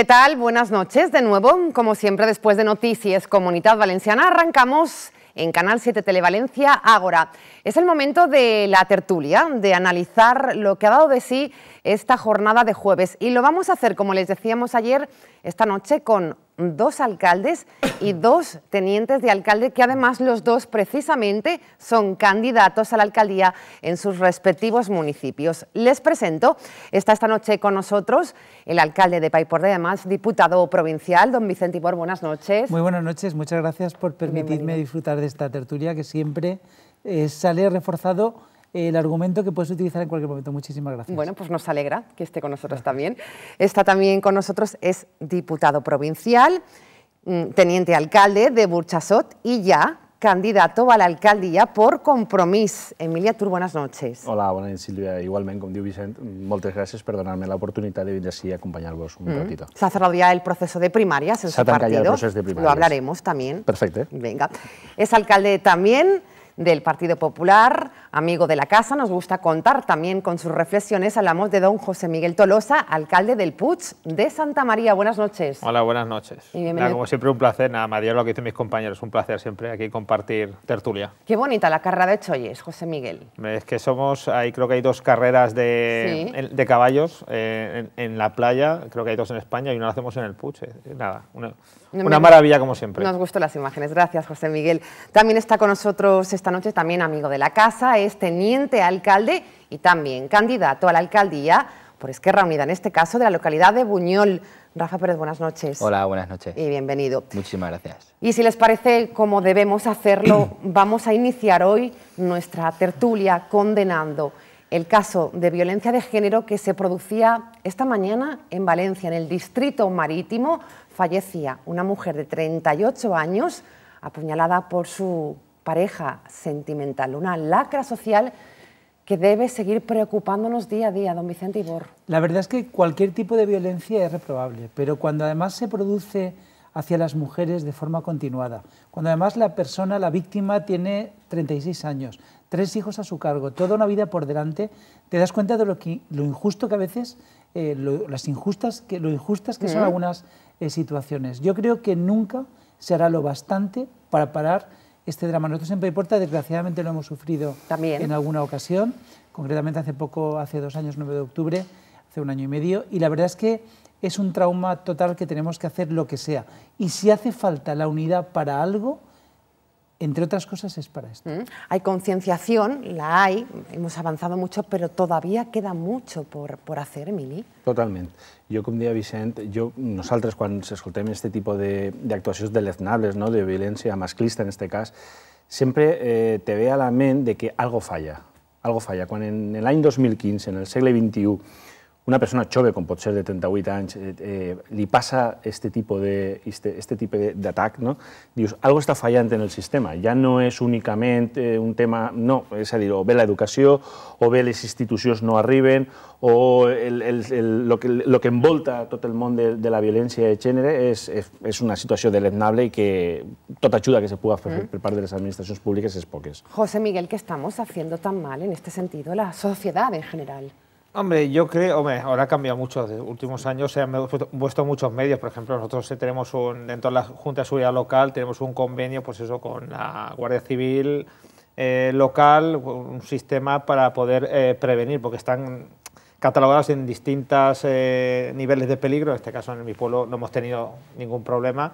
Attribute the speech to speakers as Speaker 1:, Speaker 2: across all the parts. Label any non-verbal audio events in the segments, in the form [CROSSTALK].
Speaker 1: ¿Qué tal? Buenas noches de nuevo. Como siempre, después de Noticias Comunidad Valenciana, arrancamos en Canal 7 Televalencia Ágora. Es el momento de la tertulia, de analizar lo que ha dado de sí esta jornada de jueves. Y lo vamos a hacer, como les decíamos ayer, esta noche con dos alcaldes y dos tenientes de alcalde, que además los dos precisamente son candidatos a la alcaldía en sus respectivos municipios. Les presento, está esta noche con nosotros el alcalde de Paipor de además diputado provincial, don Vicente Ibor, buenas noches. Muy
Speaker 2: buenas noches, muchas gracias por permitirme disfrutar de esta tertulia que
Speaker 1: siempre eh, sale reforzado el argumento que puedes utilizar en cualquier momento. Muchísimas gracias. Bueno, pues nos alegra que esté con nosotros también. Está también con nosotros, es diputado provincial, mm, teniente alcalde de Burchasot y ya candidato a la alcaldía por compromís. Emilia Tur, buenas noches.
Speaker 3: Hola, buenas noches Silvia, igualmente como dijo Vicente... muchas gracias por la la de venir así a acompañaros un mm. ratito.
Speaker 1: Se ha cerrado ya el proceso de primarias Se ha ya el proceso de primarias. Lo hablaremos también. Perfecto. Venga. Es alcalde también del Partido Popular, amigo de la casa, nos gusta contar también con sus reflexiones. Hablamos de don José Miguel Tolosa, alcalde del Puig de Santa María. Buenas noches.
Speaker 4: Hola, buenas noches. como siempre, un placer. Nada, María, lo que dicen mis compañeros, un placer siempre aquí compartir tertulia.
Speaker 1: Qué bonita la carrera de Choyes, José Miguel.
Speaker 4: Es que somos, creo que hay dos carreras de, caballos eh, en, la playa, creo que hay dos en España y una la hacemos en el Puig. Eh, nada, una,
Speaker 1: una maravilla como siempre. Nos gustan las imágenes, gracias José Miguel. También está con nosotros esta noche, también amigo de la casa, es teniente alcalde y también candidato a la alcaldía por Esquerra Unida, en este caso de la localidad de Buñol. Rafa Pérez, buenas noches. Hola, buenas noches. Y bienvenido. Muchísimas gracias. Y si les parece como debemos hacerlo, [CLEARS THROAT] vamos a iniciar hoy nuestra tertulia condenando el caso de violencia de género que se producía esta mañana en Valencia, en el distrito marítimo, fallecía una mujer de 38 años apuñalada por su pareja sentimental, una lacra social que debe seguir preocupándonos día a día, don Vicente Ibor.
Speaker 2: La verdad es que cualquier tipo de violencia es reprobable, pero cuando además se produce hacia las mujeres de forma continuada. Cuando además la persona, la víctima, tiene 36 años, tres hijos a su cargo, toda una vida por delante, te das cuenta de lo, que, injusto que a veces, eh, lo, las injustas que, lo injustas que son algunas eh, situaciones. Yo creo que nunca se hará lo bastante para parar este drama. Nosotros en importa, desgraciadamente, lo hemos sufrido También. en alguna ocasión, concretamente hace poco, hace dos años, 9 de octubre, hace un año y medio, y la verdad es que es un trauma total que tenemos que hacer lo que
Speaker 1: sea. Y si hace falta la unidad para algo, entre otras cosas es para esto. Mm. Hay concienciación, la hay, hemos avanzado mucho, pero todavía queda mucho por, por hacer, Mili.
Speaker 3: Totalmente. Yo, como decía Vicente, yo nosotros cuando se este este tipo de, deleznables, no? de violencia masclista en este caso, siempre eh, te ve a la mente de que algo falla, algo falla. Cuando en el año 2015, en el siglo XXI, una persona jove, com pot ser de 38 anys, eh, eh, li passa este tipus de, este, este tipus d'atac, no? dius, algo està fallant en el sistema, ja no és únicament eh, un tema, no, és a dir, o bé l'educació, o bé les institucions no arriben, o el, el, el, lo, que, lo que envolta tot el món de, de la violència de gènere és, és, és una situació delemnable i que tota ajuda que se pugui fer mm. per part de les administracions públiques és poques.
Speaker 1: José Miguel, ¿qué estamos fent tan mal en este sentit, la societat en general?
Speaker 4: Hombre, yo creo, hombre, ahora ha cambiado mucho. De últimos años se han puesto muchos medios. Por ejemplo, nosotros tenemos un, dentro de la Junta de Seguridad Local, tenemos un convenio, pues eso, con la Guardia Civil eh, local, un sistema para poder eh, prevenir, porque están catalogados en distintos eh, niveles de peligro. En este caso, en mi pueblo no hemos tenido ningún problema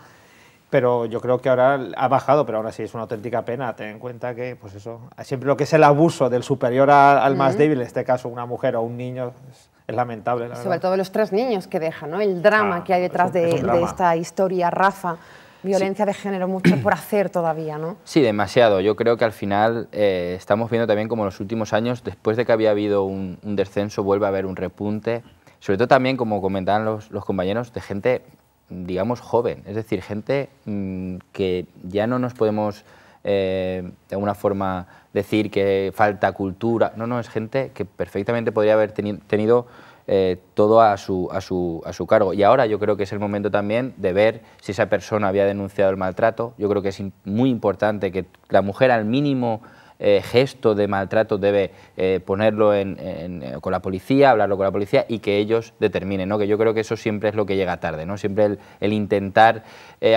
Speaker 4: pero yo creo que ahora ha bajado, pero ahora sí es una auténtica pena, ten en cuenta que, pues eso, siempre lo que es el abuso del superior al más débil, en este caso una mujer o un niño,
Speaker 5: es, lamentable. Sobre
Speaker 1: todo los tres niños que deja, ¿no? El drama ah, que hay detrás de, esta historia, Rafa. Violencia de género, mucho por hacer todavía, ¿no?
Speaker 5: Sí, demasiado. Yo creo que al final eh, estamos viendo también como en los últimos años, después de que había habido un, descenso, vuelve a haber un repunte. Sobre todo también, como comentaban los compañeros, de gente digamos, joven, es decir, gente mm, que ya no nos podemos eh, de alguna forma decir que falta cultura, no, no, es gente que perfectamente podría haber tenido eh, todo a su, a, su, a su cargo. Y ahora yo creo que es el momento también de ver si esa persona había denunciado el maltrato, yo creo que es muy importante que la mujer al mínimo eh, gesto de maltrato debe eh, ponerlo eh, con la policía, hablarlo con la policía y que ellos determinen, ¿no? que yo creo que eso siempre es lo que llega tarde, ¿no? siempre el, intentar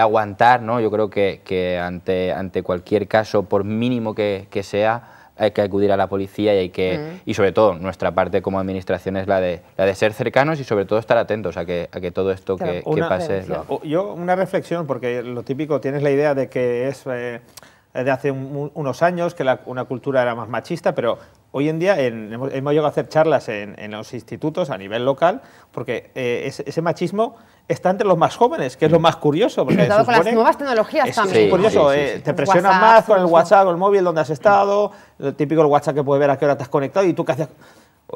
Speaker 5: aguantar, ¿no? yo creo que, ante, cualquier caso, por mínimo que, sea, hay que acudir a la policía y hay que mm. y sobre todo nuestra parte como administración es la de ser cercanos y sobre todo estar atentos a que, a que todo esto que, pase
Speaker 4: yo una reflexión porque lo típico tienes la idea de que es desde hace unos años, que una cultura era más machista, pero hoy en día hemos, llegado a hacer charlas en, los institutos a nivel local, porque eh, ese, machismo está entre los más jóvenes, que es lo más curioso. Porque con las nuevas
Speaker 1: tecnologías también. Es curioso, eh, te presionas más con
Speaker 4: el WhatsApp, con el móvil, donde has estado, el típico el WhatsApp que puede ver a qué hora te has conectado y tú qué haces...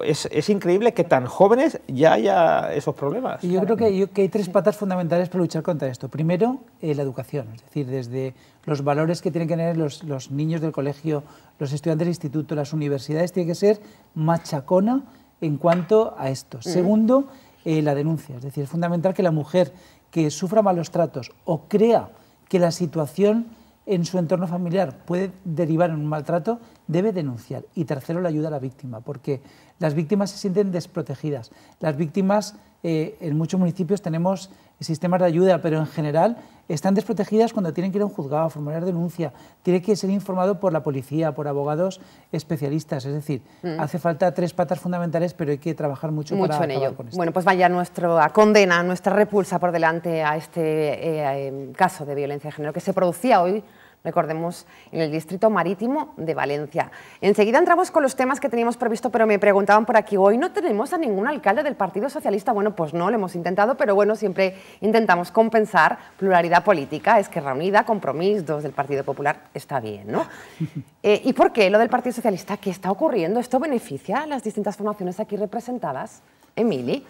Speaker 4: Es, increíble que tan jóvenes ya haya esos problemas. Yo
Speaker 2: creo que, hay tres patas fundamentales para luchar contra esto. Primero, eh, la educación, es decir, desde los valores que tienen que tener los, niños del colegio, los estudiantes del instituto, las universidades, tiene que ser machacona en cuanto a esto. Mm. Segundo, eh, la denuncia, es decir, es fundamental que la mujer que sufra malos tratos o crea que la situación en su entorno familiar puede derivar en un maltrato, debe denunciar. Y tercero, la ayuda a la víctima, porque las víctimas se sienten desprotegidas. Las víctimas eh, en muchos municipios tenemos sistemas de ayuda, pero en general están desprotegidas cuando tienen que ir a un juzgado, a formular denuncia, tiene que ser informado por la policía, por abogados especialistas, es decir, mm. hace falta tres patas fundamentales, pero hay que trabajar mucho, para en ello. Bueno, pues
Speaker 1: vaya nuestra condena, nuestra repulsa por delante a este eh, em, caso de violencia de género que se producía hoy recordemos, en el Distrito Marítimo de Valencia. Enseguida entramos con los temas que teníamos previsto, pero me preguntaban por aquí, hoy no tenemos a ningún alcalde del Partido Socialista. Bueno, pues no, lo hemos intentado, pero bueno, siempre intentamos compensar pluralidad política. Es que Reunida, Compromís, dos del Partido Popular, está bien, ¿no? [LAUGHS] Eh, ¿Y por qué lo del Partido Socialista? ¿Qué está ocurriendo? ¿Esto beneficia a las distintas formaciones aquí representadas? Emily.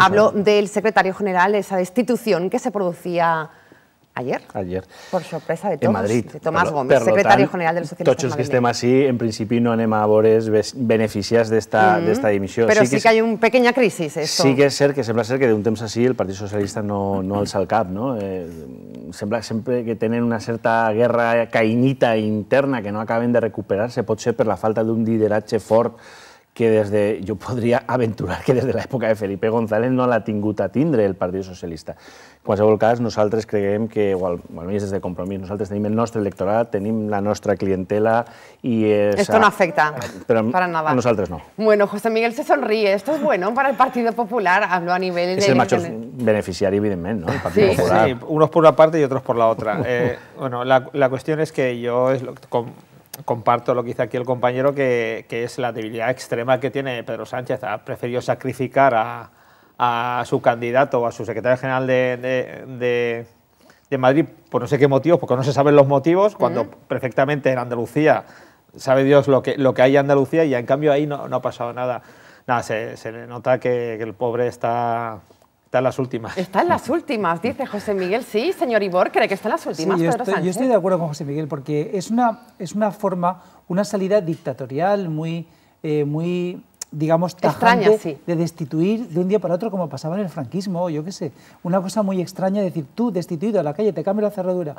Speaker 1: Hablo del secretario general, esa destitución que se producía Ayer. Ayer. Por sorpresa de todos. en Madrid. de Tomás per, Gómez, per secretari tant, general del socialistes tots els que estem
Speaker 3: així, en principi no anem a veure beneficiats d'esta mm -hmm. dimissió. Però sí, sí que, que
Speaker 1: hi ha una pequeña crisi. Esto. Sí que
Speaker 3: és cert que sembla ser que d'un temps així el Partit Socialista no, no alça el cap. No? Eh, sembla sempre que tenen una certa guerra caïnita interna que no acaben de recuperar-se, ser per la falta d'un lideratge fort que des de, jo podria [LAUGHS] aventurar que des de l'època de Felipe González no l'ha tingut a tindre el Partit Socialista. En qualsevol cas, nosaltres creiem que, o almenys des de Compromís, nosaltres tenim el nostre electorat, tenim la nostra clientela i... És, Esto no afecta, però para nada. a nosaltres no.
Speaker 1: Bueno, José Miguel se sonríe, esto es bueno para el Partido Popular, hablo a nivel... És el major
Speaker 3: beneficiari, evidentment, ¿no? El Partit sí. Popular. sí,
Speaker 4: unos por una parte y otros por la otra. Eh, bueno, la, la cuestión es que yo, es lo, comparto lo que dice aquí el compañero, que, es la debilidad extrema que tiene Pedro Sánchez. Ha preferido sacrificar a, su candidato o a su secretario general de, Madrid por no sé qué motivos, porque no se saben los motivos, cuando perfectamente en Andalucía sabe Dios lo que, lo que hay en Andalucía y en cambio ahí no, no ha pasado nada. Nada, se, nota que el pobre está están las últimas.
Speaker 1: están las últimas, dice José Miguel. Sí, señor Ibor, cree que están las últimas, yo, estoy,
Speaker 2: de acuerdo con José Miguel porque es una, es una forma, una salida dictatorial muy, eh, muy digamos, extraña, de destituir de un día para otro como pasaba en el franquismo, yo qué sé. Una cosa muy extraña, decir, tú destituido a la calle, te cambio la cerradura,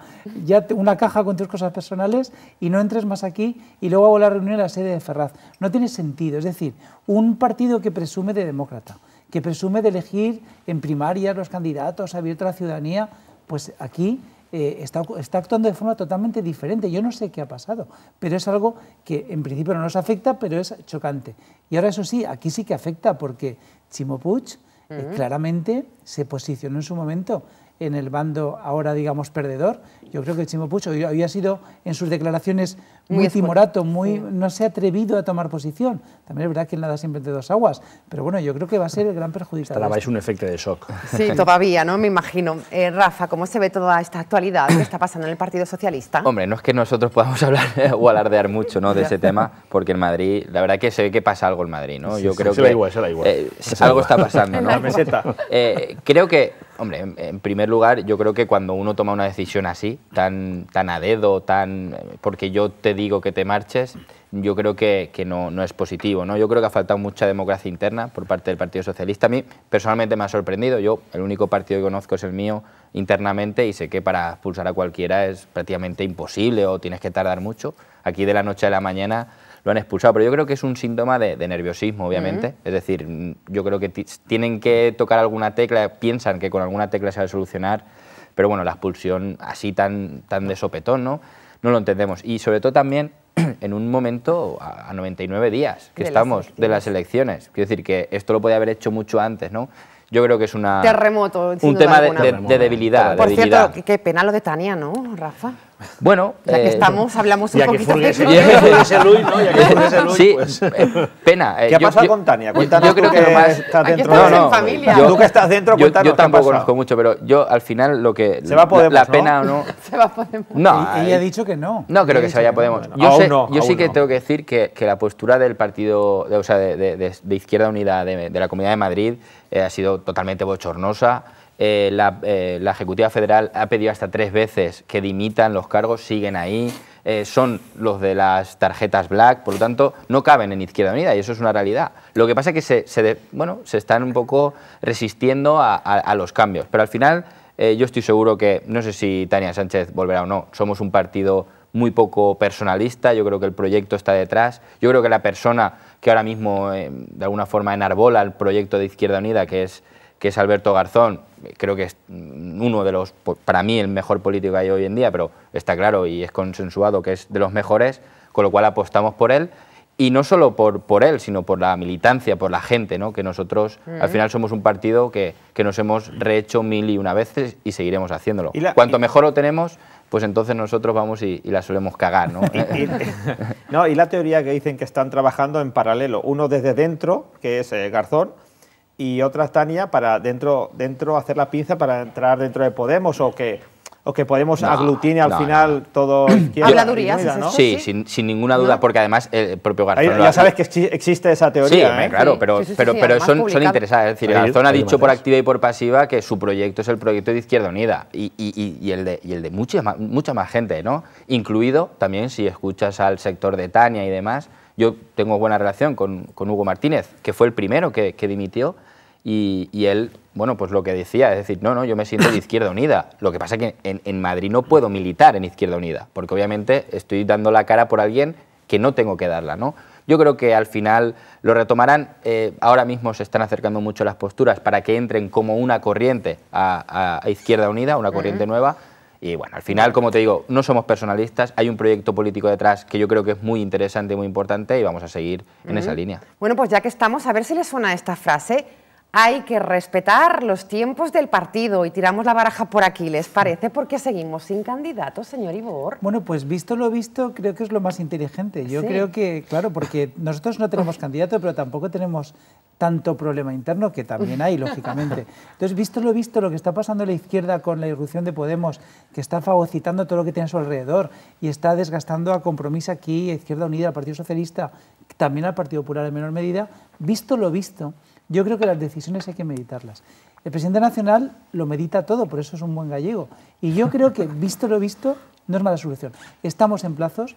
Speaker 2: ya una caja con tus cosas personales y no entres más aquí y luego hago la reunión en la sede de Ferraz. No tiene sentido, es decir, un partido que presume de demócrata, que presume de elegir en primaria los candidatos, abierto a la ciudadanía, pues aquí eh, está, actuando de forma totalmente diferente. Yo no sé qué ha pasado, pero es algo que en principio no nos afecta, pero es chocante. Y ahora eso sí, aquí sí que afecta porque Chimo eh, claramente se posicionó en su momento en el bando ahora, digamos, perdedor, yo creo que Pucho había sido en sus declaraciones muy, timorato, muy, no se ha atrevido a tomar posición. También es verdad que él nada siempre entre dos aguas, pero bueno,
Speaker 1: yo creo que va a ser el gran perjudicado. Estará
Speaker 5: un efecto de shock. Sí, [LAUGHS] todavía,
Speaker 1: ¿no? Me imagino. Eh, Rafa, ¿cómo se ve toda esta actualidad que está pasando en el Partido Socialista?
Speaker 5: Hombre, no es que nosotros podamos [LAUGHS] hablar o alardear mucho ¿no? de ese tema, porque en Madrid, la verdad que se ve que pasa algo en Madrid, ¿no? Sí, yo creo que... Igual, igual. algo está pasando, ¿no? La eh, creo que, hombre, en primer lugar, yo creo que cuando uno toma una decisión así, tan, tan a dedo, tan, porque yo te digo que te marches, yo creo que, no, es positivo. ¿no? Yo creo que ha faltado mucha democracia interna por parte del Partido Socialista. A mí personalmente me ha sorprendido. Yo, el único partido que conozco es el mío internamente y sé que para expulsar a cualquiera es prácticamente imposible o tienes que tardar mucho. Aquí de la noche a la mañana lo han expulsado, pero yo creo que es un síntoma de, nerviosismo, obviamente. Es decir, yo creo que tienen que tocar alguna tecla, piensan que con alguna tecla se va a solucionar pero bueno, la expulsión así tan, tan de sopetón, ¿no? No lo entendemos. Y sobre todo también [CLEARS THROAT] en un momento a 99 días que estamos de las elecciones. Quiero decir que esto lo podía haber hecho mucho antes, ¿no? Yo creo que es una... Terremoto. Un tema de, debilidad. Por cierto,
Speaker 1: qué pena lo de Tania, ¿no, Rafa?
Speaker 5: Bueno, ya que eh, estamos, hablamos un poquito de eso. [LAUGHS] Sí, pues. eh, pena. Eh, ¿Qué ha pasado con Tania? Cuéntanos yo creo tú que, que más, estás dentro. No, no, en familia. Yo, tú que estás dentro, cuéntanos Yo, tampoco conozco mucho, pero yo al final lo que... Se va Podemos, La, la pena o no...
Speaker 1: [LAUGHS] se va Podemos. No.
Speaker 5: Ella ha dicho que no. No creo que se vaya Podemos. Yo sí que tengo que decir que la postura del partido, o sea, de Izquierda Unida de la Comunidad de Madrid ha sido totalmente bochornosa. Eh, eh, la, Ejecutiva Federal ha pedido hasta tres veces que dimitan los cargos, siguen ahí, eh, son los de las tarjetas black, por lo tanto, no caben en Izquierda Unida y eso es una realidad. Lo que pasa es que se, bueno, se están un poco resistiendo a, los cambios, pero al final yo estoy seguro que, no sé si Tania Sánchez volverá o no, somos un partido muy poco personalista, yo creo que el proyecto está detrás, yo creo que la persona que ahora mismo de alguna forma enarbola el proyecto de Izquierda Unida, que es que es Alberto Garzón, creo que es uno de los, para mí el mejor político que hay hoy en día, pero está claro y es consensuado que es de los mejores, con lo cual apostamos por él y no solo por, por él, sino por la militancia, por la gente, ¿no? que nosotros al mm. final somos un partido que, nos hemos rehecho mil y una veces y seguiremos haciéndolo. Cuanto mejor lo tenemos, pues entonces nosotros vamos y, la solemos cagar. [LAUGHS]
Speaker 4: ¿no? y, la teoría que dicen que están trabajando en paralelo, uno desde dentro, que es eh, Garzón, y otra Tania para dentro, dentro hacer la pinza para entrar dentro de Podemos o que, o que Podemos aglutine al final todo [CLEARS THROAT] Habladurías, ¿no? Sí,
Speaker 5: sin, ninguna duda, porque además el propio Garzón... ya sabes
Speaker 4: que existe esa teoría, ¿eh? claro, pero, pero, pero son, son interesadas. Es decir,
Speaker 5: Garzón ha dicho por activa y por pasiva que su proyecto es el proyecto de Izquierda Unida y, y, el de, y el de mucha, mucha más gente, ¿no? Incluido también, si escuchas al sector de Tania y demás yo tengo buena relación con, con Hugo Martínez, que fue el primero que, que dimitió, y, y, él, bueno, pues lo que decía, es decir, no, no, yo me siento de Izquierda Unida. Lo que pasa es que en, en Madrid no puedo militar en Izquierda Unida, porque obviamente estoy dando la cara por alguien que no tengo que darla, ¿no? Yo creo que al final lo retomarán. Eh, ahora mismo se están acercando mucho las posturas para que entren como una corriente a, a, Izquierda Unida, una corriente nueva. Y bueno, al final, como te digo, no somos personalistas, hay un proyecto político detrás que yo creo que es muy interesante, muy importante y vamos a seguir en esa línea.
Speaker 1: Bueno, pues ya que estamos, a ver si les suena esta frase hay que respetar los tiempos del partido y tiramos la baraja por aquí, ¿les parece? Porque seguimos sin candidatos, señor Ibor.
Speaker 2: Bueno, pues visto lo visto, creo que es lo más inteligente. Yo creo que, claro, porque nosotros no tenemos candidato, pero tampoco tenemos tanto problema interno que también hay, [LAUGHS] lógicamente. Entonces, visto lo visto, lo que está pasando la izquierda con la irrupción de Podemos, que está fagocitando todo lo que tiene a su alrededor y está desgastando a compromiso aquí, a Izquierda Unida, al Partido Socialista, también al Partido Popular en menor medida, visto lo visto, yo creo que las decisiones hay que meditarlas. El presidente nacional lo medita todo, por eso es un buen gallego. Y yo creo que, visto lo visto, no es mala solución. Estamos en plazos,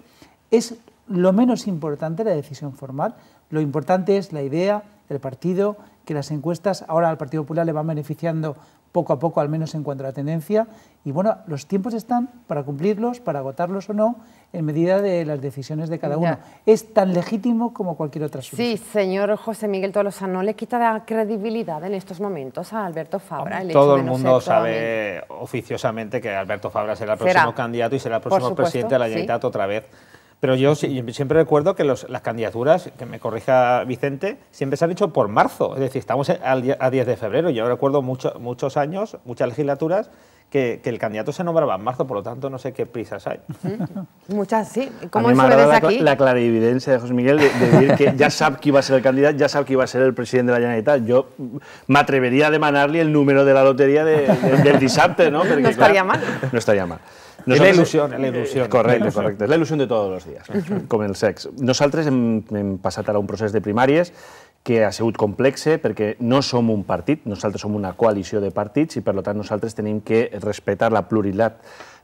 Speaker 2: es lo menos importante la decisión formal, lo importante es la idea, el partido, que las encuestas ahora al Partido Popular le van beneficiando poco a poco, al menos en cuanto a la tendencia, y bueno, los tiempos están para cumplirlos, para agotarlos o no, en medida de las decisiones de cada uno. Es tan legítimo como cualquier otra solución.
Speaker 1: Sí, señor José Miguel Tolosa, ¿no le quita la credibilidad en estos momentos a Alberto Fabra? todo el mundo sabe
Speaker 4: oficiosamente que Alberto Fabra será el próximo candidato y será el próximo presidente de la Generalitat otra vez. Pero yo, siempre recuerdo que las candidaturas, que me corrija Vicente, siempre se han hecho por marzo. Es decir, estamos a 10 de febrero. Yo recuerdo muchos años, muchas legislaturas, que, el
Speaker 3: candidato se nombraba en marzo, por lo tanto no sé qué prisas hay. [LAUGHS]
Speaker 1: Muchas, sí. ¿Cómo eso ves la, aquí? La
Speaker 3: clarividencia de José Miguel de, decir que ya sabe que iba a ser el candidato, ya sabe que iba a ser el presidente de la Generalitat. Yo me atrevería a demandarle el número de la lotería de, del disapte, ¿no? [LAUGHS] no estaría mal. No estaría mal. Nosaltres... És la il·lusió, la il·lusió. Correcte, eh, correcte. És la il·lusió de tots els dies, com el sex. Nosaltres hem, hem passat ara un procés de primàries que ha sigut complexe perquè no som un partit, nosaltres som una coalició de partits i per tant nosaltres tenim que respectar la pluralitat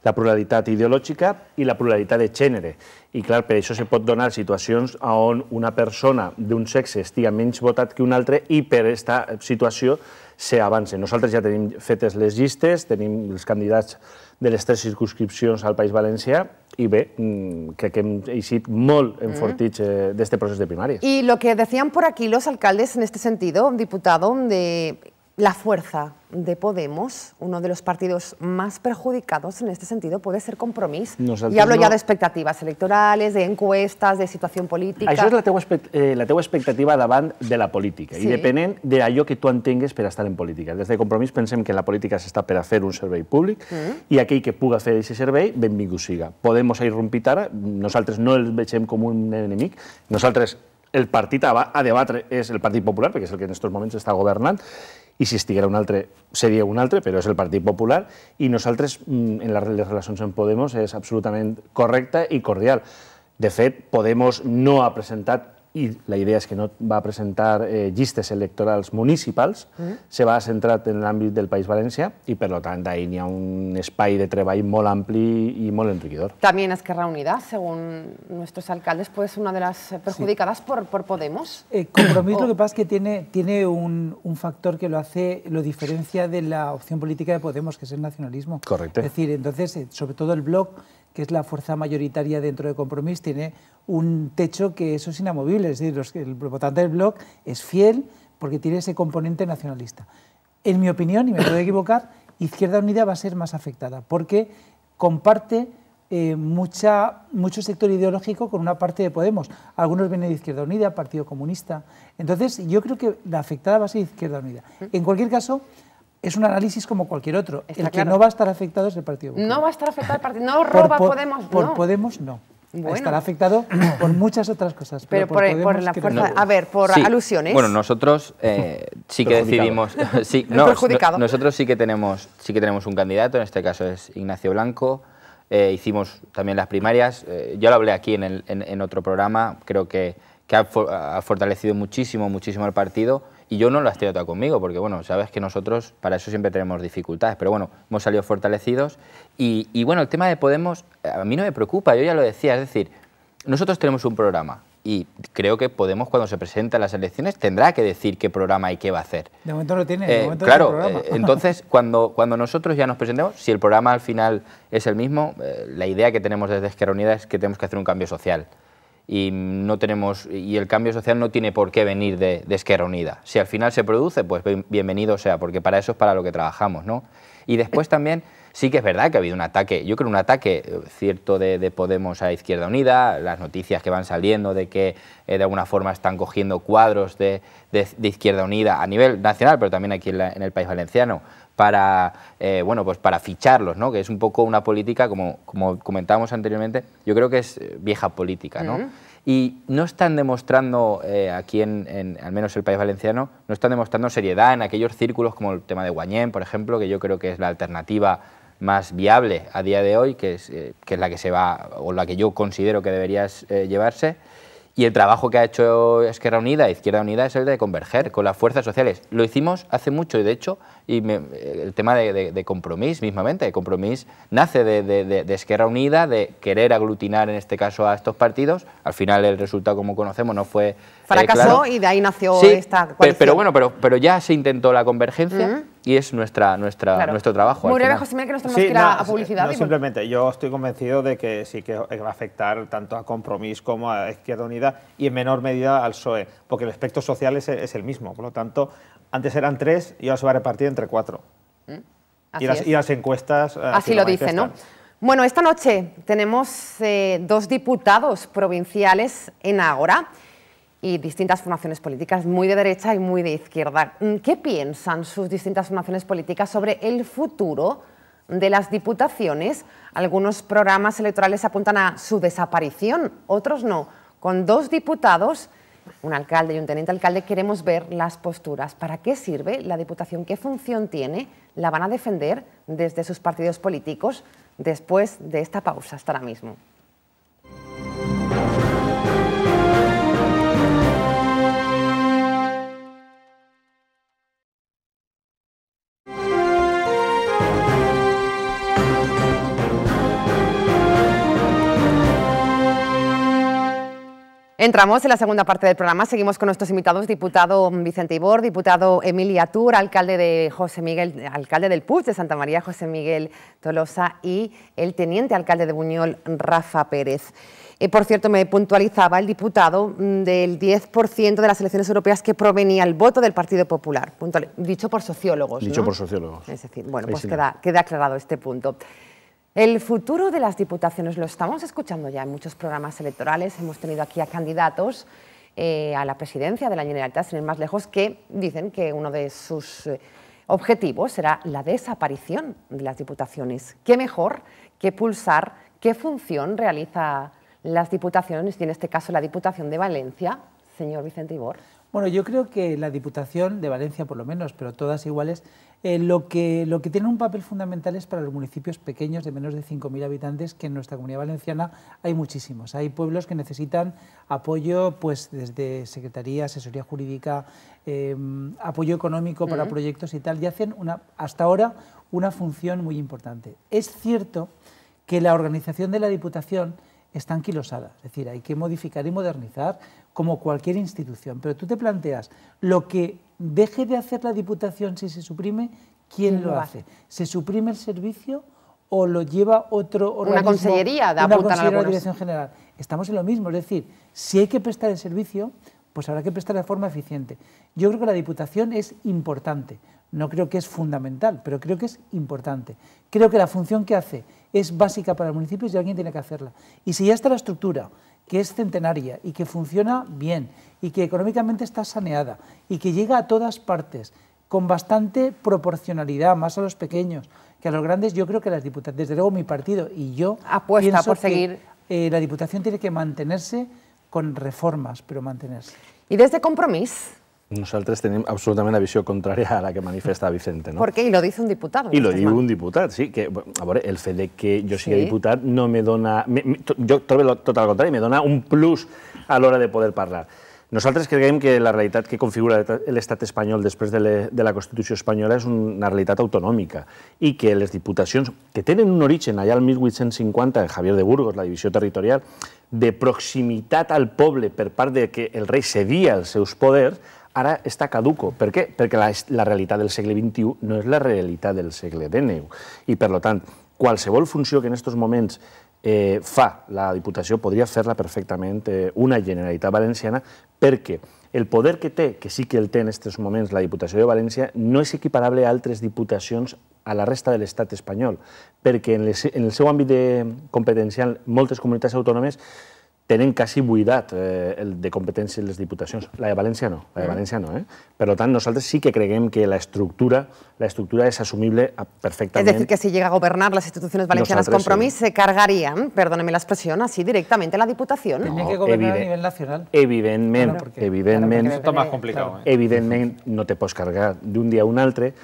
Speaker 3: la pluralitat ideològica i la pluralitat de gènere. I clar, per això se pot donar situacions on una persona d'un sexe estigui menys votat que un altre i per aquesta situació s'avança. Nosaltres ja tenim fetes les llistes, tenim els candidats de les tres circunscripcions al País Valencià i ve mm, que, que hem eixit molt enfortits mm. de eh, d'aquest procés de primàries. I
Speaker 1: lo que decían por aquí los alcaldes en este sentido, diputado, de La fuerza de Podemos, uno de los partidos más perjudicados en este sentido, puede ser compromiso. Y hablo ya de expectativas electorales, de encuestas, de situación política... Eso es la
Speaker 3: teua, eh, expectativa de la política y dependen de ello que tú antengues para estar en política. Desde compromiso Compromís que que la política se está para hacer un survey público, y mm. aquel que puga hacer ese survey bienvenido siga. Podemos ha irrumpit nos nosotros no el vechem como un enemigo, nosotros, el partido a, debatir es el Partido Popular, porque es el que en estos momentos está gobernando, y si estuviera un altre sería un altre, pero es el Partido Popular, y nosotros mm, en las relaciones en Podemos, es absolutamente correcta y cordial. De fet, Podemos no ha y la idea es que no va a presentar gistes eh, electorales municipales, se va a centrar en el ámbito del País Valencia y, per tanto tanto, ni ni un spy de treball molt ampli y molt enriquidor.
Speaker 1: También Esquerra Unida, según nuestros alcaldes, puede ser una de las perjudicadas por, por, Podemos. el eh,
Speaker 2: compromiso [COUGHS]
Speaker 3: lo que pasa es que tiene,
Speaker 2: tiene un, un, factor que lo hace, lo diferencia de la opción política de Podemos, que es el nacionalismo. Correcto. Es decir, entonces, eh, sobre todo el blog que es la fuerza mayoritaria dentro de Compromís, tiene un techo que eso es inamovible. Es decir, el votante del bloc es fiel porque tiene ese componente nacionalista. En mi opinión, y me puedo equivocar, Izquierda Unida va a ser más afectada porque comparte eh, mucha, mucho sector ideológico con una parte de Podemos. Algunos vienen de Izquierda Unida, Partido Comunista. Entonces, yo creo que la afectada va a ser Izquierda Unida. En cualquier caso, es un análisis como cualquier otro. el que no va a estar afectado es
Speaker 5: el Partido
Speaker 1: No va a estar afectado el Partido, no roba Podemos, Por no.
Speaker 2: Podemos, no. Bueno. Estará afectado por muchas otras cosas. Pero, por, la
Speaker 1: A ver, por alusiones... Bueno,
Speaker 5: nosotros eh, sí que decidimos... [LAUGHS] sí, nosotros sí que, tenemos, sí que tenemos un candidato, en este caso es Ignacio Blanco. Eh, hicimos también las primarias. Eh, yo lo hablé aquí en, otro programa. Creo que, ha, ha fortalecido muchísimo, muchísimo el partido y yo no lo has tenido conmigo, porque bueno, sabes que nosotros para eso siempre tenemos dificultades, pero bueno, hemos salido fortalecidos y, bueno, el tema de Podemos a mí no me preocupa, yo ya lo decía, es decir, nosotros tenemos un programa, y creo que Podemos cuando se presenta a las elecciones tendrá que decir qué programa y qué va a hacer.
Speaker 2: De momento no tiene, de eh, momento claro, tiene Claro, eh,
Speaker 5: entonces [LAUGHS] cuando, cuando nosotros ya nos presentemos, si el programa al final es el mismo, eh, la idea que tenemos desde Esquerra Unida es que tenemos que hacer un cambio social y no tenemos y el cambio social no tiene por qué venir de, Izquierda Esquerra Unida. Si al final se produce, pues bienvenido sea, porque para eso es para lo que trabajamos, ¿no? Y después también sí que es verdad que ha habido un ataque, yo creo un ataque eh, cierto de, Podemos a Izquierda Unida, las noticias que van saliendo de que eh, de alguna forma están cogiendo cuadros de, Izquierda Unida a nivel nacional, pero también aquí en el País Valenciano, para, eh, bueno, pues para ficharlos, que es un poco una política, como, como comentábamos anteriormente, yo creo que es eh, vieja política. ¿no? Y no están demostrando, eh, aquí en, al menos el País Valenciano, no están demostrando seriedad en aquellos círculos como el tema de Guañén, por ejemplo, que yo creo que es la alternativa más viable a día de hoy, que es, es la que se va, o la que yo considero que deberías llevarse y el trabajo que ha hecho Esquerra Unida, Izquierda Unida, es el de converger con las fuerzas sociales. Lo hicimos hace mucho y de hecho, y el tema de, compromiso mismamente, compromiso nace de, Esquerra Unida, de querer aglutinar en este caso a estos partidos. Al final el resultado como conocemos no fue... Eh, Fracasó
Speaker 1: y de ahí nació esta coalición. Pero,
Speaker 5: bueno, pero, pero ya se intentó la convergencia y es nuestra, nuestra, nuestro trabajo. Muy breve, José,
Speaker 1: que que publicidad.
Speaker 4: simplemente, yo estoy convencido de que sí que va a afectar tanto a Compromís como a Izquierda Unida y en menor medida al PSOE, porque el aspecto social es, el mismo. Por lo tanto, antes eran tres y ahora se va a repartir entre cuatro.
Speaker 1: Mm, y,
Speaker 4: las, encuestas... Eh, así lo, dicen, ¿no?
Speaker 1: Bueno, esta noche tenemos eh, dos diputados provinciales en Ágora y distintas formaciones políticas, muy de derecha y muy de izquierda. Mm, ¿Qué piensan sus distintas formaciones políticas sobre el futuro de las diputaciones? Algunos programas electorales apuntan a su desaparición, otros no. Con dos diputados, un alcalde y un teniente alcalde, queremos ver las posturas. ¿Para qué sirve la diputación? ¿Qué función tiene? ¿La van a defender desde sus partidos políticos después de esta pausa hasta ahora mismo? Entramos en la segunda parte del programa. Seguimos con nuestros invitados, diputado Vicente Ibor, diputado Emilia Tur, alcalde de José Miguel, alcalde del PUS de Santa María, José Miguel Tolosa, y el teniente alcalde de Buñol, Rafa Pérez. Eh, por cierto, me puntualizaba el diputado mm, del 10% de las elecciones europeas que provenía el voto del Partido Popular, dicho por sociólogos. Dicho por sociólogos. Es decir, bueno, pues queda, queda aclarado este punto. El futuro de las diputaciones lo estamos escuchando ya en muchos programas electorales. Hemos tenido aquí a candidatos eh, a la presidencia de la Generalitat, sin ir más lejos, que dicen que uno de sus eh, objetivos será la desaparición de las diputaciones. ¿Qué mejor que pulsar qué función realiza las diputaciones y en este caso la Diputación de Valencia, señor Vicente Ibor?
Speaker 2: Bueno, yo creo que la Diputación de Valencia, por lo menos, pero todas iguales, eh, lo, que, lo que tiene un papel fundamental es para los municipios pequeños de menos de 5.000 habitantes, que en nuestra comunidad valenciana hay muchísimos. Hay pueblos que necesitan apoyo pues, desde Secretaría, Asesoría Jurídica, em, apoyo económico para proyectos y tal, y hacen una, hasta ahora una función muy importante. Es cierto que la organización de la Diputación está anquilosada, es decir, hay que modificar y modernizar como cualquier institución. Pero tú te planteas, lo que deje de hacer la Diputación si se suprime, ¿quién, lo, hace? ¿Se suprime el servicio o lo lleva otro organismo? Una consellería, da una la Dirección General. Estamos en lo mismo, es decir, si hay que prestar el servicio, pues habrá que prestar de forma eficiente. Yo creo que la Diputación es importante, no creo que es fundamental, pero creo que es importante. Creo que la función que hace es básica para el municipios y alguien tiene que hacerla. Y si ya está la estructura, que es centenaria y que funciona bien y que económicamente está saneada y que llega a todas partes con bastante proporcionalidad, más a los pequeños que a los grandes. Yo creo que las diputadas desde luego mi partido y yo, por seguir. Eh, la diputación tiene que mantenerse
Speaker 1: con reformas, pero mantenerse. Y desde compromiso
Speaker 3: Nosaltres tenim absolutament la visió contrària a la que manifesta Vicente. No? ¿Por
Speaker 1: I Y lo dice un diputat. I lo diu
Speaker 3: un diputat, sí. Que, a veure, el fet de que jo sigui sí. diputat no me dona... Me, jo trobo tot el contrari, me dona un plus a l'hora de poder parlar. Nosaltres creiem que la realitat que configura l'estat espanyol després de, le, de la Constitució espanyola és una realitat autonòmica i que les diputacions, que tenen un origen allà al 1850, Javier de Burgos, la divisió territorial, de proximitat al poble per part de que el rei cedia els seus poders, ara està caduco. Per què? Perquè la, la realitat del segle XXI no és la realitat del segle XIX. I, per tant, qualsevol funció que en aquests moments eh, fa la Diputació podria fer-la perfectament eh, una Generalitat Valenciana perquè el poder que té, que sí que el té en aquests moments la Diputació de València, no és equiparable a altres diputacions a la resta de l'estat espanyol, perquè en, les, en el seu àmbit de competencial moltes comunitats autònomes tenen quasi buidat eh, el de competències les diputacions. La de València no, la de mm. València no. Eh? Per tant, nosaltres sí que creguem que la estructura, la estructura és assumible perfectament. És a dir, que
Speaker 1: si llega a governar les institucions valencianes Compromís, sí. se cargarien, perdóname la així así la Diputació. No, Tenen que governar evident,
Speaker 3: a nivell nacional. Evidentment, claro, porque, evidentment... Claro, porque, evidentment, claro. ¿eh? Evidentment, no te pots cargar d'un dia a un altre,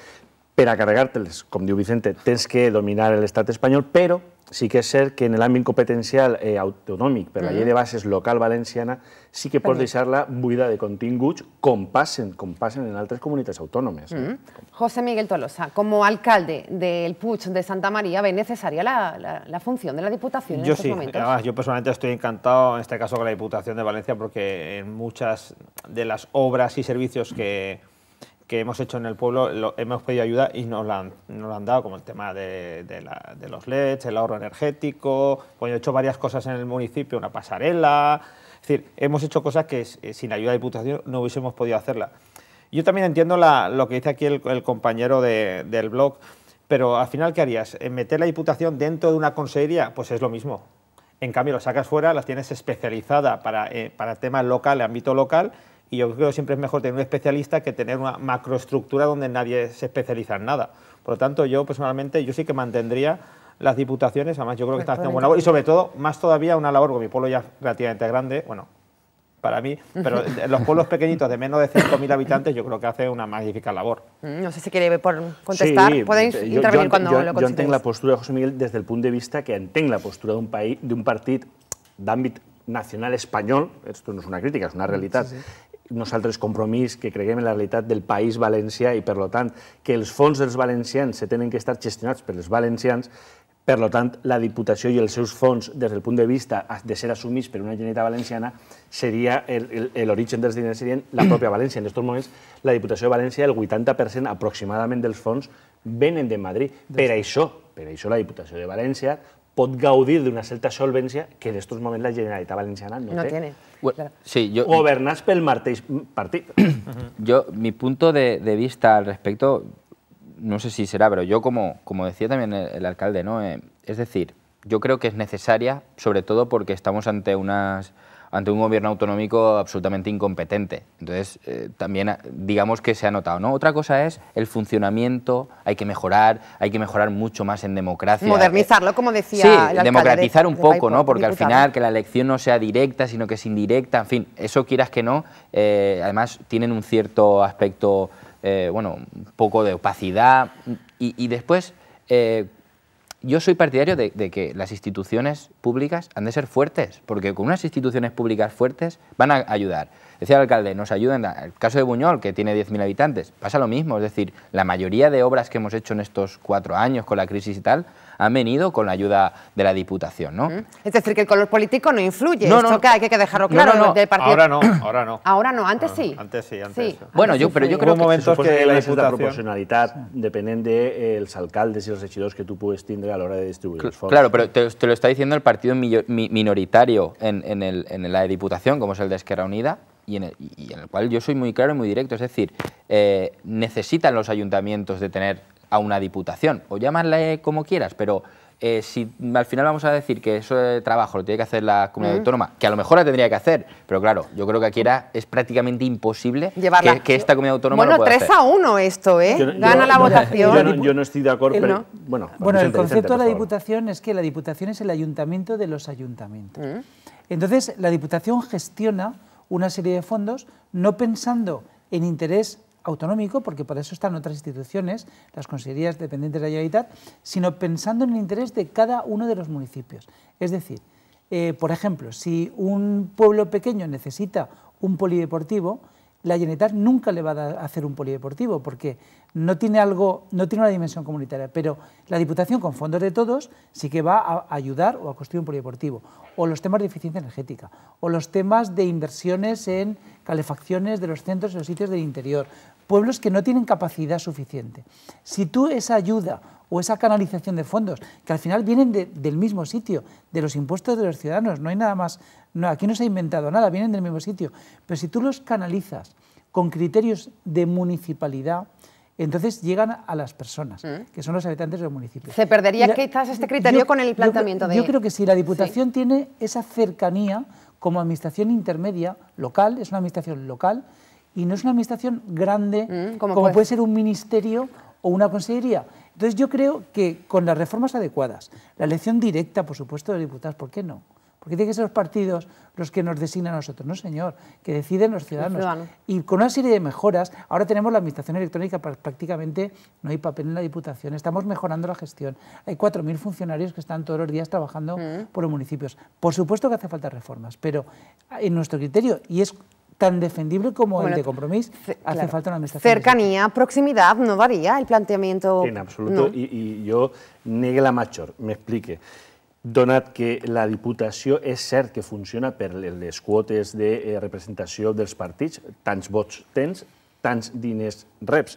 Speaker 3: para a como dijo Vicente, tienes que dominar el Estado español, pero sí que es ser que en el ámbito competencial autonómico, eh, autonómico, pero la ley de bases local valenciana sí que puedes dejarla la buida de continguts compasen, compasen en otras comunidades autónomas. Eh.
Speaker 1: José Miguel Tolosa, como alcalde del Puig de Santa María, ¿ve necesaria la, función de la Diputación en yo estos momentos? yo
Speaker 4: personalmente estoy encantado, en este caso, con la Diputación de Valencia, porque en muchas de las obras y servicios que que hemos hecho en el pueblo, lo, hemos pedido ayuda y nos la han, dado, como el tema de, los LEDs, el ahorro energético, bueno he hecho varias cosas en el municipio, una pasarela, es decir, hemos hecho cosas que eh, sin ayuda de Diputación no hubiésemos podido hacerla. Yo también entiendo lo que dice aquí el, compañero del blog, pero al final, ¿qué harías? ¿Meter la Diputación dentro de una consejería? Pues es lo mismo. En cambio, lo sacas fuera, la tienes especializada para, eh, para temas locales, ámbito local, y yo creo que siempre es mejor tener un especialista que tener una macroestructura donde nadie se especializa en nada. Por lo tanto, yo personalmente, yo sí que mantendría las diputaciones, además yo creo que están haciendo buena labor, y sobre todo, más todavía, una labor, porque mi pueblo ya es relativamente grande, bueno, para mí, pero [LAUGHS] los pueblos pequeñitos de menos de 5.000 habitantes yo creo que hace una magnífica
Speaker 3: labor.
Speaker 1: Mm, no sé si quiere contestar, sí, podéis intervenir cuando lo considere Yo tengo la
Speaker 3: postura de José Miguel desde el punto de vista que entiendo la postura de un país de partido de ámbito nacional español esto no es una crítica, es una mm, realidad nosaltres compromís que creguem en la realitat del país valencià i, per tant, que els fons dels valencians se tenen que estar gestionats per els valencians, per tant, la Diputació i els seus fons, des del punt de vista de ser assumits per una Generalitat Valenciana, seria l'origen dels diners serien la pròpia València. En aquests moments, la Diputació de València, el 80% aproximadament dels fons venen de Madrid. Per això, per això la Diputació de València pot gaudir una cierta solvencia que en estos momentos la Generalitat Valenciana no, Tiene.
Speaker 5: O sí, yo, pel partit. yo, [CLEARS THROAT] mi punto de, vista al respecto, no sé si será, pero yo como, como decía también el, alcalde, ¿no? Eh, es decir, yo creo que es necesaria, sobre todo porque estamos ante unas ante un gobierno autonómico absolutamente incompetente. Entonces, eh, también ah, digamos que se ha notado. ¿no? Otra cosa es el funcionamiento, hay que mejorar, hay que mejorar mucho más en democracia. Modernizarlo, eh,
Speaker 1: como decía. Sí, democratizar un poco, ¿no? porque al final
Speaker 5: que la elección no sea directa, sino que es indirecta, en fin, eso quieras que no, eh, además tienen un cierto aspecto, bueno, un poco de opacidad. Y, después, yo soy partidario de, que las instituciones públicas han de ser fuertes, porque con unas instituciones públicas fuertes van a ayudar Decía el alcalde, nos ayudan. El caso de Buñol, que tiene 10.000 habitantes, pasa lo mismo. Es decir, la mayoría de obras que hemos hecho en estos cuatro años con la crisis y tal han venido con la ayuda de la Diputación. ¿no?
Speaker 1: Es decir, que el color político no influye. No, no, que hay que dejarlo claro. Ahora no, ahora no. Ahora no, antes sí. Antes sí, antes sí. Bueno, yo, pero
Speaker 5: yo creo que, momentos que, que
Speaker 3: la, la proporcionalidad dependen de los alcaldes y los regidores que tú puedes tindre a la hora de distribuir los fondos. Claro, pero
Speaker 5: te, lo está diciendo el partido minoritario en, en la Diputación, como es el de Esquerra Unida, y en, el, cual yo soy muy claro y muy directo. Es decir, eh, necesitan los ayuntamientos de tener a una diputación, o llamarla como quieras, pero eh, si al final vamos a decir que eso de trabajo lo tiene que hacer la comunidad autónoma, que a lo mejor la tendría que hacer, pero claro, yo creo que aquí era, es prácticamente imposible que, que, esta comunidad autónoma Bueno, lo 3 a
Speaker 1: 1 esto, ¿eh? Gana la votación.
Speaker 5: Yo no, estoy de acuerdo, pero, bueno... Bueno, el concepto de
Speaker 1: la diputación
Speaker 2: es que la diputación es el ayuntamiento de los ayuntamientos. Mm. Entonces, la diputación gestiona una serie de fondos, no pensando en interés autonómico, porque por eso están otras instituciones, las consejerías dependientes de la Generalitat, sino pensando en el interés de cada uno de los municipios. Es decir, eh, por ejemplo, si un pueblo pequeño necesita un polideportivo, la Generalitat nunca le va a hacer un polideportivo porque no tiene algo, no tiene una dimensión comunitaria, pero la Diputación con fondos de todos sí que va a ayudar o a construir un polideportivo, o los temas de eficiencia energética, o los temas de inversiones en calefacciones de los centros y los sitios del interior, pueblos que no tienen capacidad suficiente. Si tú esa ayuda o esa canalización de fondos, que al final vienen del mismo sitio, de los impuestos de los ciudadanos, no hay nada más, aquí no se ha inventado nada, vienen del mismo sitio, pero si tú los canalizas con criterios de municipalidad, entonces llegan a las personas, mm. que son los habitantes del municipio. ¿Se perdería quizás este criterio con el planteamiento yo, de...? Yo creo que si la Diputación tiene esa cercanía como administración intermedia local, es una administración local, y no es una administración grande mm, como puede ser un ministerio o una consejería. Entonces yo creo que con las reformas adecuadas, la elección directa, por supuesto, de diputados, ¿por qué no? Porque tienen que ser los partidos los que nos designan a nosotros, no señor, que deciden los ciudadanos. Y con una serie de mejoras, ahora tenemos la administración electrónica, prácticamente no hay papel en la diputación, estamos mejorando la gestión. Hay 4.000 funcionarios que están todos los días trabajando mm. por los municipios. Por supuesto que hace falta reformas, pero en nuestro criterio, y es tan defendible como bueno, el de compromiso, hace claro. falta una amistad.
Speaker 1: Cercanía, proximidad, no varía el planteamiento. En absoluto, no. y,
Speaker 3: y yo negue la me explique. Donat que la Diputació és cert que funciona per les quotes de eh, representació dels partits, tants vots tens, tants diners reps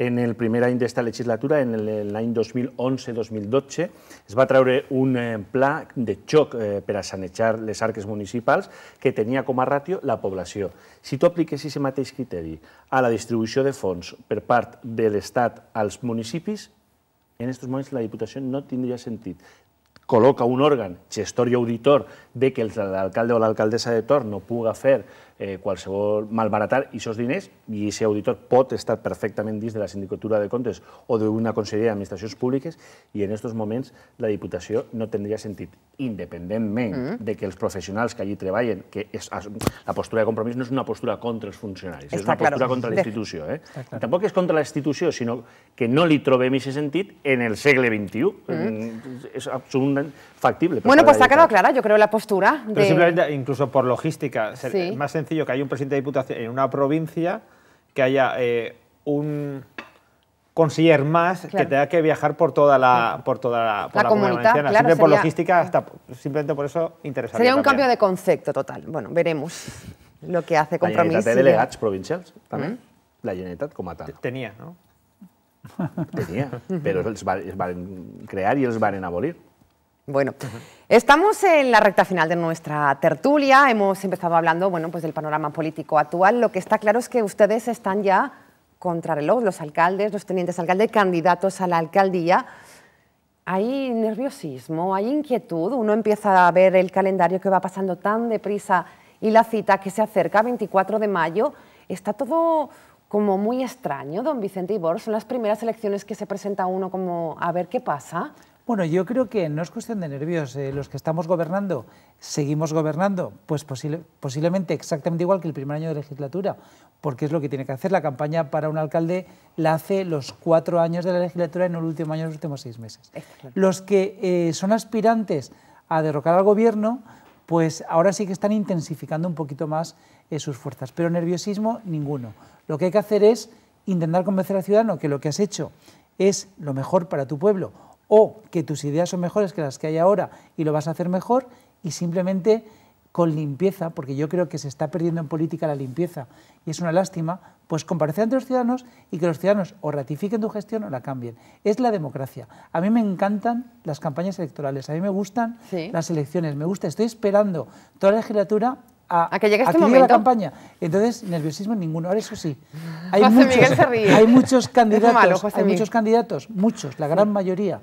Speaker 3: en el primer any d'esta legislatura, en l'any 2011-2012, es va treure un eh, pla de xoc eh, per a sanejar les arques municipals que tenia com a ràtio la població. Si tu apliques aquest mateix criteri a la distribució de fons per part de l'Estat als municipis, en aquests moments la Diputació no tindria sentit col·loca un òrgan gestor i auditor de que l'alcalde o l'alcaldessa de Tor no puga fer eh, qualsevol malbaratar i aquests diners, i aquest auditor pot estar perfectament dins de la Sindicatura de Comptes o d'una conselleria d'Administracions Públiques, i en aquests moments la Diputació no tindria sentit, independentment mm. de que els professionals que allí treballen, que és, la postura de compromís no és una postura contra els funcionaris, Està és una claro. postura contra la institució. Eh? Tampoc és contra la institució, sinó que no li trobem aquest sentit en el segle XXI. Mm. mm. És absolutament factible. Bueno, pues ha quedado
Speaker 1: clara, yo creo, la postura. Pero de...
Speaker 3: simplemente, incluso por logística,
Speaker 4: sí. más sencillo que haya un presidente de diputación en una provincia, que haya eh, un conseguir más que tenga que viajar por toda la por toda la, comunidad Siempre por logística hasta simplemente por eso interesante sería un cambio
Speaker 1: de concepto total bueno veremos lo que hace compromiso la de delegados provinciales también mm.
Speaker 3: la Generalitat como tal Tenía,
Speaker 1: no Tenía, pero los a van crear y los van a abolir bueno, estamos en la recta final de nuestra tertulia. Hemos empezado hablando pues del panorama político actual. Lo que está claro es que ustedes están ya contra reloj, los alcaldes, los tenientes alcaldes, candidatos a la alcaldía. Hay nerviosismo, hay inquietud. Uno empieza a ver el calendario que va pasando tan deprisa y la cita que se acerca, 24 de mayo. Está todo como muy extraño, don Vicente Ibor. Son las primeras elecciones que se presenta uno como a ver qué pasa.
Speaker 2: Bueno, yo creo que no es cuestión de nervios. Eh, los que estamos gobernando, seguimos gobernando, pues posiblemente exactamente igual que el primer año de legislatura, porque es lo que tiene que hacer. La campaña para un alcalde la hace los cuatro años de la legislatura en no el último año, los últimos seis meses. Los que eh, son aspirantes a derrocar al gobierno, pues ahora sí que están intensificando un poquito más eh, sus fuerzas, pero nerviosismo ninguno. Lo que hay que hacer es intentar convencer al ciudadano que lo que has hecho es lo mejor para tu pueblo o que tus ideas son mejores que las que hay ahora y lo vas a hacer mejor y simplemente con limpieza, porque yo creo que se está perdiendo en política la limpieza y es una lástima, pues comparecer ante los ciudadanos y que los ciudadanos o ratifiquen tu gestión o la cambien. Es la democracia. A mí me encantan las campañas electorales, a mí me gustan las elecciones, me gusta, estoy esperando toda la legislatura
Speaker 1: a, que llegue este momento. la campaña.
Speaker 2: Entonces, nerviosismo ninguno. Ahora, eso sí, [LAUGHS] hay, muchos, candidatos, hay muchos candidatos, muchos, la gran mayoría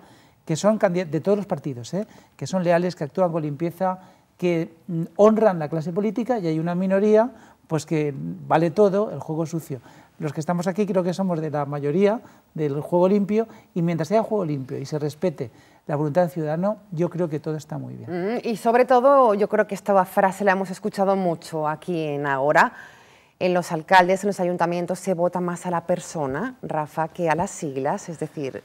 Speaker 2: que son de todos los partidos, ¿eh? que son leales, que actúan con limpieza, que mm, honran la clase política y hay una minoría pues que vale todo el juego sucio. Los que estamos aquí creo que somos de la mayoría del juego limpio y mientras haya juego limpio y se respete la voluntad del ciudadano, yo creo que todo está muy bien.
Speaker 1: Mm, y sobre todo, yo creo que esta frase la hemos escuchado mucho aquí en Ahora, en los alcaldes, en los ayuntamientos se vota más a la persona, Rafa, que a las siglas, es decir,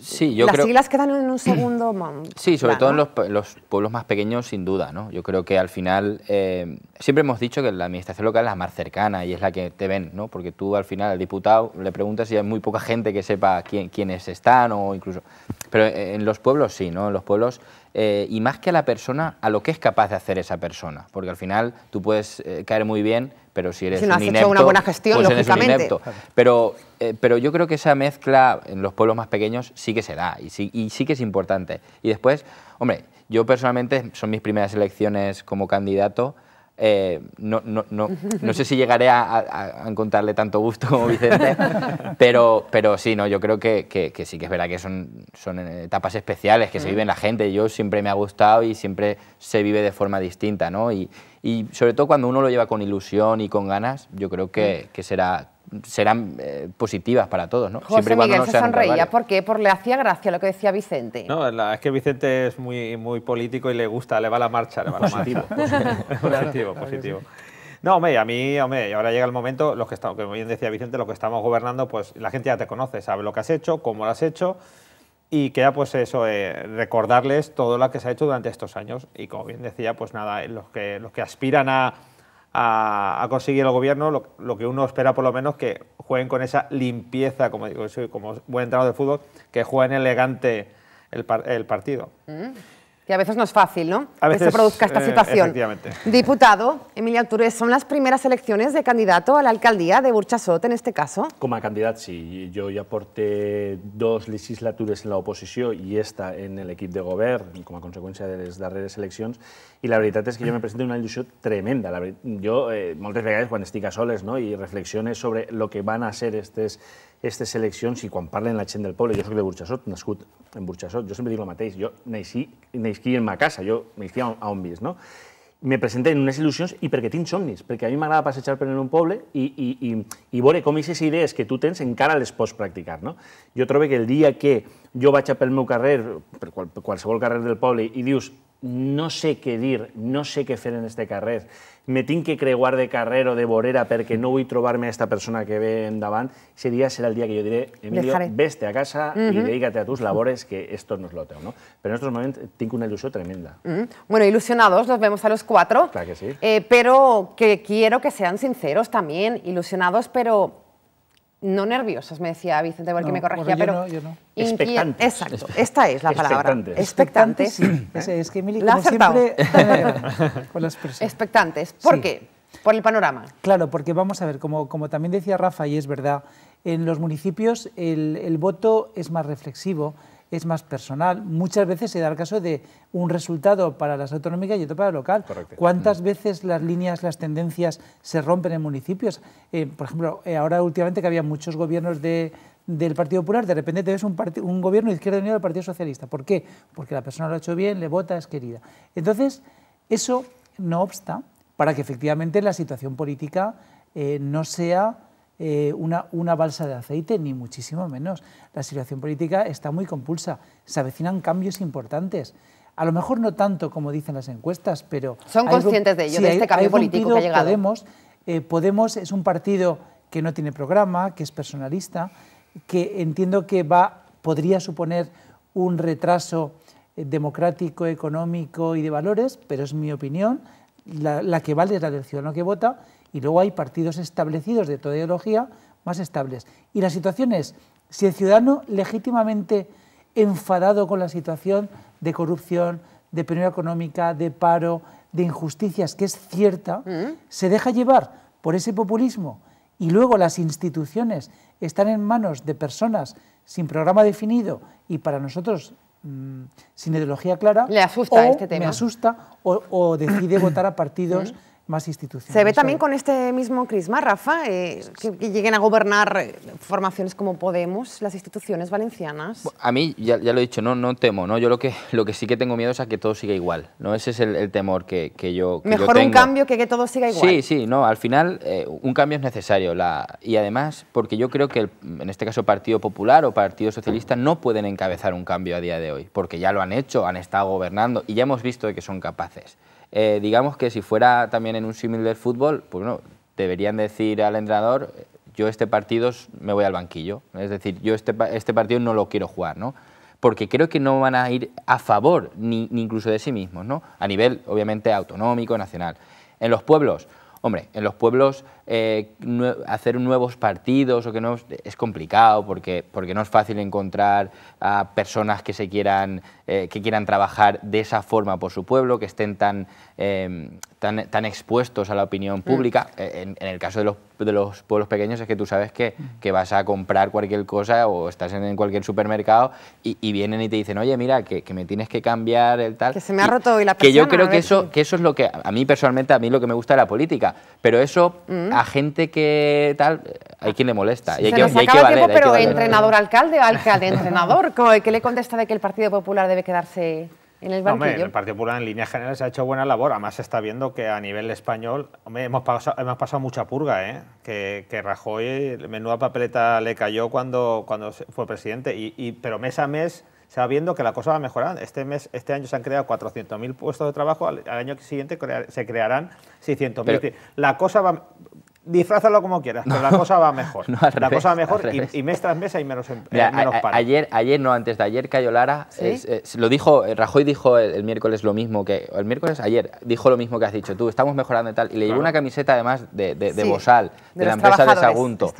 Speaker 5: Sí, yo Las siglas
Speaker 1: quedan en un segundo. [CLEARS THROAT] sí, sobre todo en
Speaker 5: los, pueblos más pequeños, sin duda. ¿no? Yo creo que al final eh, siempre hemos dicho que la administración local es la más cercana y es la que te ven, ¿no? porque tú al final al diputado le preguntas y hay muy poca gente que sepa quién, quiénes están o incluso. Pero eh, en los pueblos sí, ¿no? En los pueblos eh, y más que a la persona, a lo que es capaz de hacer esa persona. Porque al final tú puedes eh, caer muy bien, pero si eres una buena gestión, pues lógicamente. Pero, eh, pero yo creo que esa mezcla en los pueblos más pequeños sí que se da y sí, y sí que es importante. Y después, hombre, yo personalmente son mis primeras elecciones como candidato eh, no, no, no, no, sé si llegaré a, a, encontrarle tanto gusto como Vicente, [LAUGHS] pero, pero sí, no, yo creo que, que, sí que es verdad que son, son etapas especiales que se se mm. viven la gente. Yo siempre me ha gustado y siempre se vive de forma distinta, ¿no? Y, y sobre todo cuando uno lo lleva con ilusión y con ganas, yo creo que, mm. que será, serán eh, positivas para todos, ¿no? José Siempre Miguel se sonreía,
Speaker 1: ¿por Porque le hacía gracia lo que decía Vicente.
Speaker 5: No, es que Vicente
Speaker 4: es muy, muy político y le gusta, le va la marcha, le va la positivo, [LAUGHS] positivo, [LAUGHS] positivo. No, hombre, a mí, hombre, ahora llega el momento, los que estamos, como bien decía Vicente, los que estamos gobernando, pues la gente ya te conoce, sabe lo que has hecho, cómo lo has hecho, y queda pues eso, eh, recordarles todo lo que se ha hecho durante estos años. Y como bien decía, pues nada, eh, los que, los que aspiran a a, conseguir el gobierno lo, que uno espera por lo menos que jueguen con esa limpieza, como digo, como buen entrenador de fútbol, que jueguen elegante el, partido.
Speaker 1: Mm. Y a veces no es fácil, ¿no? A veces, que se produzca esta eh, situación. Diputado, Emilia alturés ¿son las primeras elecciones de candidato a la alcaldía de Burchasot en este caso?
Speaker 3: Como candidato, sí. Yo ya porté dos legislaturas en la oposición y esta en el equipo de gobierno, como consecuencia de las redes elecciones, y la verdad es que yo me presento una ilusión tremenda. Yo, montes eh, muchas veces, cuando a soles no, Y reflexiones sobre lo que van a ser estas. aquestes eleccions i quan parlen la gent del poble, jo sóc de Burxassot, nascut en Burxassot, jo sempre dic el mateix, jo naixí, en ma casa, jo naixí a on, a no? me presenten en unes il·lusions i perquè tinc somnis, perquè a mi m'agrada passejar per un poble i, i, i, i veure com aquestes idees que tu tens encara les pots practicar. No? Jo trobo que el dia que jo vaig pel meu carrer, per qual, qualsevol carrer del poble, i dius no sé qué dir, no sé qué hacer en este carrer. Me tinc que creguar de carrer o de vorera porque no voy a trobarme a esta persona que ve en Ese Sería el día que yo diré, Emilio, veste a casa y dedícate a tus labores, que esto no es lo tuyo. ¿no? Pero en estos momentos tengo una ilusión tremenda.
Speaker 1: Bueno, ilusionados, nos vemos a los cuatro. Claro que sí. Eh, pero que quiero que sean sinceros también, ilusionados, pero no nerviosas, me decía Vicente, porque me corregía, No, Expectantes. Exacto, esta es la palabra. Expectantes. Expectantes. ¿Eh? Es que Emily, como siempre, con las personas. Expectantes. ¿Por qué?
Speaker 2: Por el panorama. Claro, porque vamos a ver, como, como también decía Rafa, y es verdad, en los municipios el, el voto es más reflexivo, es más personal. Muchas veces se da el caso de un resultado para las autonómicas y otro para el local. ¿Cuántas mm. veces las líneas, las tendencias se rompen en municipios? Eh, por ejemplo, eh, ahora últimamente que había muchos gobiernos del Partido Popular, de repente te ves un, un gobierno de Izquierda Unida del Partido Socialista. ¿Por qué? Porque la persona lo ha hecho bien, le vota, es querida. Entonces, eso no obsta para que efectivamente la situación política eh, no sea eh, una, balsa de aceite, ni muchísimo menos. La situación política está muy compulsa, se avecinan cambios importantes. A lo mejor no tanto como dicen las encuestas, pero... Son conscientes de ello, de este cambio político que ha Podemos, eh, Podemos es un partido que no tiene programa, que es personalista, que entiendo que va, podría suponer un retraso eh, democrático, económico y de valores, pero es mi opinión, la, la que vale es la del ciudadano que vota, y luego hay partidos establecidos de toda ideología más estables. Y la situación es, si el ciudadano legítimamente enfadado con la situación de corrupción, de penuria económica, de paro, de injusticias, que es cierta, se deja llevar por ese populismo y luego las instituciones están en manos de personas sin programa definido y para nosotros mm, sin ideología
Speaker 1: clara, le asusta o este tema. Me
Speaker 2: asusta o, decide votar a partidos instituciones. Se ve también
Speaker 1: con este mismo crisma, Rafa, eh, que, lleguen a gobernar eh, formaciones como Podemos, las instituciones valencianas.
Speaker 5: A mí, ya, lo he dicho, no, no temo, ¿no? Yo lo que, lo que sí que tengo miedo es a que todo siga igual, ¿no? Ese es el, temor que, yo que Mejor un cambio
Speaker 1: que que todo siga igual. Sí,
Speaker 5: sí, no, al final eh, un cambio es necesario. La, y además, porque yo creo que, en este caso, Partido Popular o Partido Socialista no pueden encabezar un cambio a día de hoy, porque ya lo han hecho, han estado gobernando y ya hemos visto de que son capaces. Eh, digamos que si fuera también en un símil del fútbol, pues no, deberían decir al entrenador, yo este partido me voy al banquillo, es decir, yo este, este partido no lo quiero jugar, ¿no? porque creo que no van a ir a favor ni, ni, incluso de sí mismos, ¿no? a nivel obviamente autonómico, nacional. En los pueblos, hombre, en los pueblos eh, hacer nuevos partidos o que no es complicado porque, porque no es fácil encontrar a personas que se quieran eh, que quieran trabajar de esa forma por su pueblo que estén tan em, tan, tan, expuestos a la opinión mm. pública eh, en, el caso de los, de los, pueblos pequeños es que tú sabes que, mm. vas a comprar cualquier cosa o estás en, cualquier supermercado y, vienen y te dicen oye mira que, me tienes que cambiar el tal que se me
Speaker 1: ha roto hoy la persona, que yo creo que eso
Speaker 5: que eso es lo que a mí personalmente a mí lo que me gusta de la política pero eso mm a gente que tal, hay quien le molesta. Se nos el tiempo, pero entrenador-alcalde,
Speaker 1: alcalde-entrenador, ¿qué le contesta de que el Partido Popular debe quedarse en el banquillo? hombre, el
Speaker 4: Partido Popular en general se ha hecho buena labor, además se está viendo que a nivel español hemos, pasado, hemos pasado mucha purga, ¿eh? que, que, Rajoy, menuda papeleta le cayó cuando, cuando fue presidente, y, pero mes a mes se va viendo que la cosa va mejorando. Este, mes, este año se han creado 400.000 puestos de trabajo, al, año siguiente se crearán 600.000. La cosa va disfrázalo como quieras, pero la cosa va mejor. [LAUGHS] la cosa va mejor y, mes tras mes hay menos, em, eh,
Speaker 5: ayer, ayer, no, antes de ayer, cayó Lara, lo dijo, eh, Rajoy dijo el, miércoles lo mismo que, el miércoles ayer, dijo lo mismo que has dicho tú, estamos mejorando y tal, y le llevó una camiseta además de, de, de Bosal, de, la empresa de Sagunto,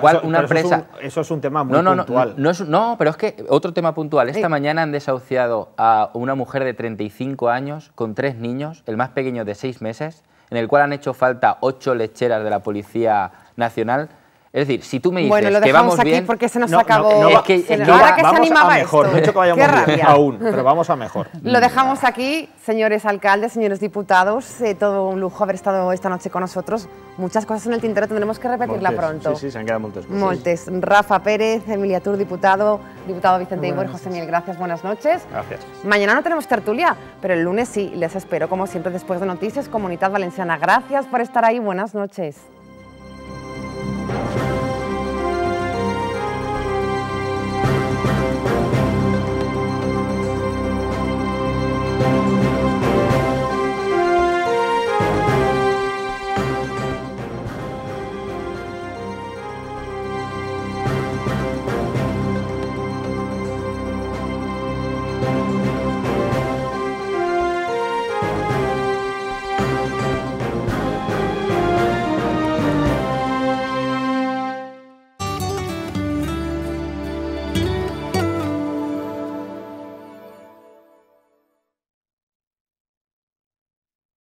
Speaker 5: cual una empresa... Eso es, un, tema muy no, puntual. No, no, pero es que otro tema puntual, esta mañana han desahuciado a una mujer de 35 años con tres niños, el más pequeño de 6 meses, en el cual han hecho falta ocho lecheras de la Policía Nacional. Es decir, si tú me dices bueno, lo que vamos aquí bien,
Speaker 1: porque se nos acabó. que, ahora que se animaba a mejor, hecho que vayamos Qué rabia. aún, pero
Speaker 5: vamos a mejor.
Speaker 1: Lo dejamos aquí, señores alcaldes, señores diputados. Eh, todo un lujo haber estado esta noche con nosotros. Muchas cosas en el tintero tendremos que repetirla pronto. Sí, sí,
Speaker 3: se han quedado muchas pues
Speaker 1: Rafa Pérez, Emilia Tur, diputado, diputado Vicente Ibor, José Miguel, gracias, buenas noches. Gracias. Mañana no tenemos tertulia, pero el lunes sí, les espero como siempre después de noticias, Comunidad Valenciana. Gracias por estar ahí, buenas noches.